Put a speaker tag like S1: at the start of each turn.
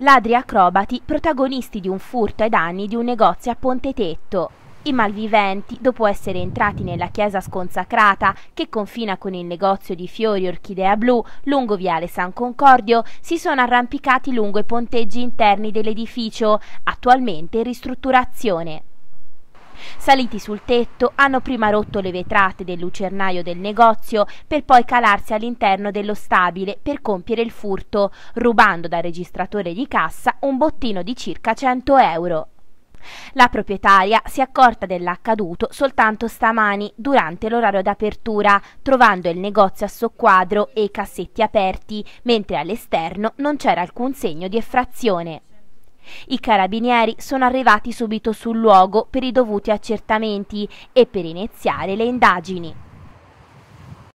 S1: ladri acrobati protagonisti di un furto ai danni di un negozio a Ponte Tetto. I malviventi, dopo essere entrati nella chiesa sconsacrata, che confina con il negozio di fiori Orchidea Blu, lungo viale San Concordio, si sono arrampicati lungo i ponteggi interni dell'edificio, attualmente in ristrutturazione. Saliti sul tetto, hanno prima rotto le vetrate del lucernaio del negozio per poi calarsi all'interno dello stabile per compiere il furto, rubando dal registratore di cassa un bottino di circa 100 euro. La proprietaria si è accorta dell'accaduto soltanto stamani, durante l'orario d'apertura, trovando il negozio a soqquadro e i cassetti aperti, mentre all'esterno non c'era alcun segno di effrazione. I carabinieri sono arrivati subito sul luogo per i dovuti accertamenti e per iniziare le indagini.